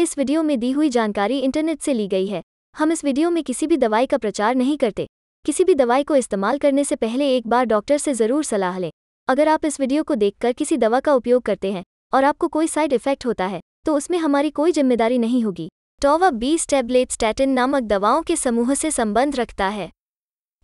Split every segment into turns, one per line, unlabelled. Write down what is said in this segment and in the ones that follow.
इस वीडियो में दी हुई जानकारी इंटरनेट से ली गई है हम इस वीडियो में किसी भी दवाई का प्रचार नहीं करते किसी भी दवाई को इस्तेमाल करने से पहले एक बार डॉक्टर से ज़रूर सलाह लें अगर आप इस वीडियो को देखकर किसी दवा का उपयोग करते हैं और आपको कोई साइड इफेक्ट होता है तो उसमें हमारी कोई जिम्मेदारी नहीं होगी टोवा बीस टैबलेट स्टैटिन नामक दवाओं के समूह से संबंध रखता है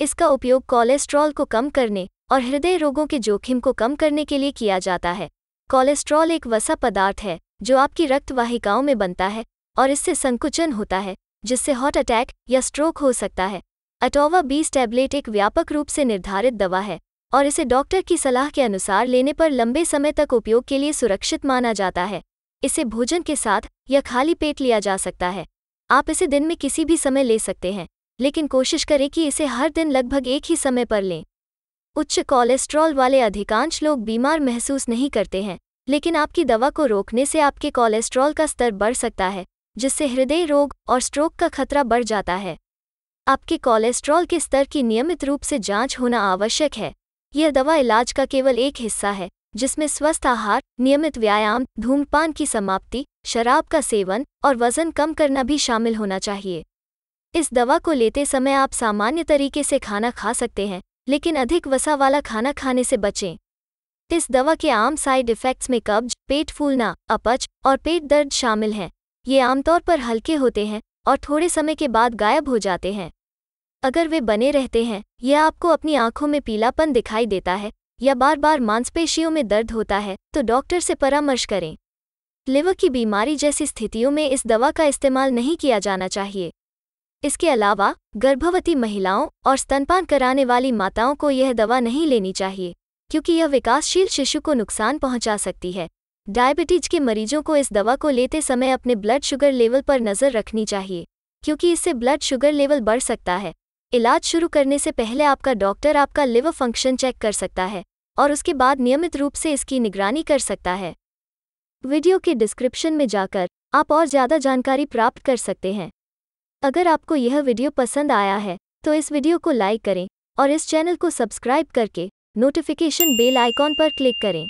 इसका उपयोग कोलेस्ट्रॉल को कम करने और हृदय रोगों के जोखिम को कम करने के लिए किया जाता है कोलेस्ट्रॉल एक वसा पदार्थ है जो आपकी रक्त वाहिकाओं में बनता है और इससे संकुचन होता है जिससे हार्ट अटैक या स्ट्रोक हो सकता है अटोवा बीस टैबलेट एक व्यापक रूप से निर्धारित दवा है और इसे डॉक्टर की सलाह के अनुसार लेने पर लंबे समय तक उपयोग के लिए सुरक्षित माना जाता है इसे भोजन के साथ या खाली पेट लिया जा सकता है आप इसे दिन में किसी भी समय ले सकते हैं लेकिन कोशिश करें कि इसे हर दिन लगभग एक ही समय पर लें उच्च कोलेस्ट्रॉल वाले अधिकांश लोग बीमार महसूस नहीं करते हैं लेकिन आपकी दवा को रोकने से आपके कोलेस्ट्रॉल का स्तर बढ़ सकता है जिससे हृदय रोग और स्ट्रोक का खतरा बढ़ जाता है आपके कोलेस्ट्रॉल के स्तर की नियमित रूप से जांच होना आवश्यक है यह दवा इलाज का केवल एक हिस्सा है जिसमें स्वस्थ आहार नियमित व्यायाम धूमपान की समाप्ति शराब का सेवन और वजन कम करना भी शामिल होना चाहिए इस दवा को लेते समय आप सामान्य तरीके से खाना खा सकते हैं लेकिन अधिक वसा वाला खाना खाने से बचें इस दवा के आम साइड इफेक्ट्स में कब्ज पेट फूलना अपच और पेट दर्द शामिल हैं ये आमतौर पर हल्के होते हैं और थोड़े समय के बाद गायब हो जाते हैं अगर वे बने रहते हैं या आपको अपनी आंखों में पीलापन दिखाई देता है या बार बार मांसपेशियों में दर्द होता है तो डॉक्टर से परामर्श करें लिवर की बीमारी जैसी स्थितियों में इस दवा का इस्तेमाल नहीं किया जाना चाहिए इसके अलावा गर्भवती महिलाओं और स्तनपान कराने वाली माताओं को यह दवा नहीं लेनी चाहिए क्योंकि यह विकासशील शिशु को नुकसान पहुंचा सकती है डायबिटीज के मरीजों को इस दवा को लेते समय अपने ब्लड शुगर लेवल पर नज़र रखनी चाहिए क्योंकि इससे ब्लड शुगर लेवल बढ़ सकता है इलाज शुरू करने से पहले आपका डॉक्टर आपका लिवर फंक्शन चेक कर सकता है और उसके बाद नियमित रूप से इसकी निगरानी कर सकता है वीडियो के डिस्क्रिप्शन में जाकर आप और ज़्यादा जानकारी प्राप्त कर सकते हैं अगर आपको यह वीडियो पसंद आया है तो इस वीडियो को लाइक करें और इस चैनल को सब्सक्राइब करके नोटिफिकेशन बेल आइकॉन पर क्लिक करें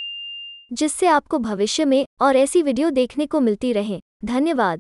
जिससे आपको भविष्य में और ऐसी वीडियो देखने को मिलती रहे धन्यवाद